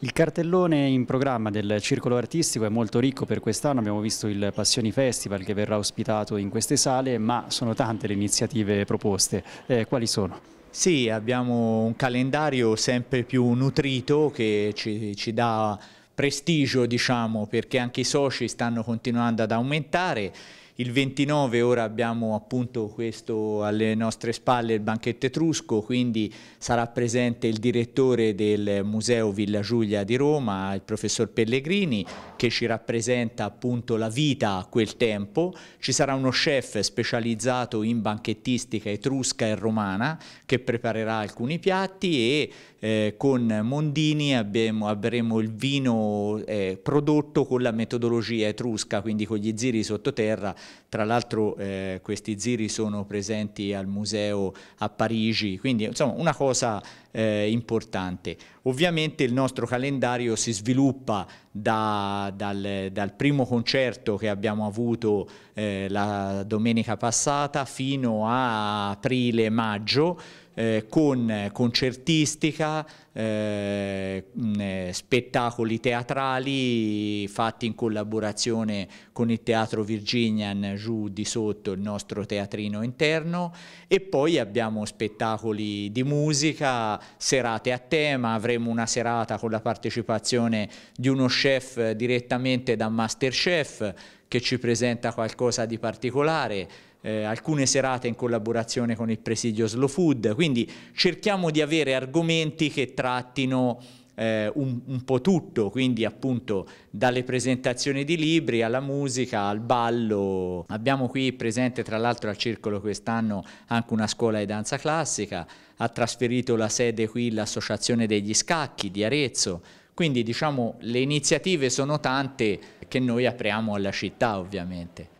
Il cartellone in programma del Circolo Artistico è molto ricco per quest'anno, abbiamo visto il Passioni Festival che verrà ospitato in queste sale, ma sono tante le iniziative proposte. Eh, quali sono? Sì, abbiamo un calendario sempre più nutrito che ci, ci dà prestigio, diciamo, perché anche i soci stanno continuando ad aumentare il 29 ora abbiamo appunto questo alle nostre spalle il banchetto etrusco, quindi sarà presente il direttore del Museo Villa Giulia di Roma, il professor Pellegrini, che ci rappresenta appunto la vita a quel tempo. Ci sarà uno chef specializzato in banchettistica etrusca e romana che preparerà alcuni piatti e eh, con Mondini abbiamo, avremo il vino eh, prodotto con la metodologia etrusca, quindi con gli ziri sottoterra tra l'altro eh, questi ziri sono presenti al museo a Parigi, quindi insomma una cosa eh, importante. Ovviamente il nostro calendario si sviluppa da, dal, dal, primo concerto che abbiamo avuto eh, la domenica passata fino a aprile-maggio, eh, con concertistica, eh, eh, spettacoli teatrali fatti in collaborazione con il Teatro Virginian giù di sotto, il nostro teatrino interno e poi abbiamo spettacoli di musica, serate a tema, avremo una serata con la partecipazione di uno chef direttamente da Masterchef che ci presenta qualcosa di particolare eh, alcune serate in collaborazione con il presidio Slow Food, quindi cerchiamo di avere argomenti che trattino eh, un, un, po' tutto, quindi appunto dalle presentazioni di libri alla musica, al ballo. Abbiamo qui presente tra l'altro al circolo quest'anno anche una scuola di danza classica, ha trasferito la sede qui l'Associazione degli Scacchi di Arezzo, quindi diciamo le iniziative sono tante che noi apriamo alla città ovviamente.